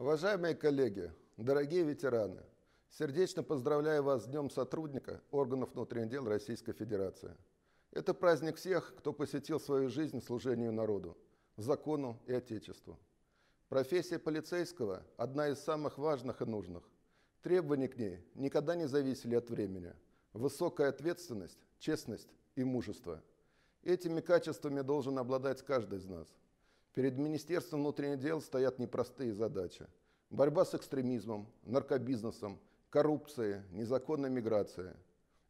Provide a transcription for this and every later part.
Уважаемые коллеги, дорогие ветераны, сердечно поздравляю вас с Днем сотрудника органов внутренних дел Российской Федерации. Это праздник всех, кто посвятил свою жизнь служению народу, закону и Отечеству. Профессия полицейского – одна из самых важных и нужных. Требования к ней никогда не зависели от времени. Высокая ответственность, честность и мужество. Этими качествами должен обладать каждый из нас – Перед Министерством внутренних дел стоят непростые задачи. Борьба с экстремизмом, наркобизнесом, коррупцией, незаконной миграцией.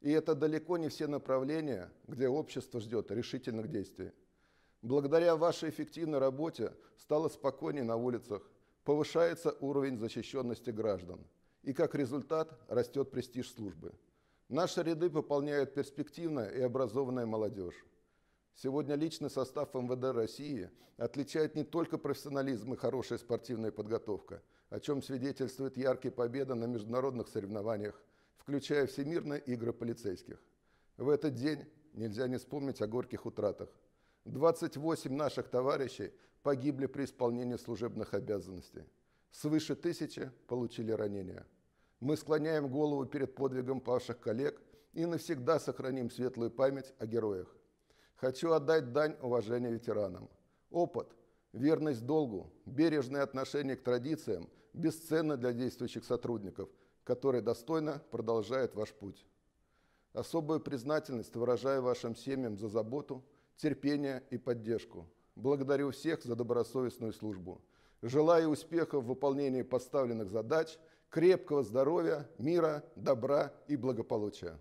И это далеко не все направления, где общество ждет решительных действий. Благодаря вашей эффективной работе стало спокойнее на улицах, повышается уровень защищенности граждан. И как результат растет престиж службы. Наши ряды пополняют перспективная и образованная молодежь. Сегодня личный состав МВД России отличает не только профессионализм и хорошая спортивная подготовка, о чем свидетельствует яркие победы на международных соревнованиях, включая всемирные игры полицейских. В этот день нельзя не вспомнить о горьких утратах. 28 наших товарищей погибли при исполнении служебных обязанностей. Свыше тысячи получили ранения. Мы склоняем голову перед подвигом павших коллег и навсегда сохраним светлую память о героях. Хочу отдать дань уважения ветеранам. Опыт, верность долгу, бережное отношение к традициям бесценно для действующих сотрудников, которые достойно продолжают ваш путь. Особую признательность выражаю вашим семьям за заботу, терпение и поддержку. Благодарю всех за добросовестную службу. Желаю успехов в выполнении поставленных задач, крепкого здоровья, мира, добра и благополучия.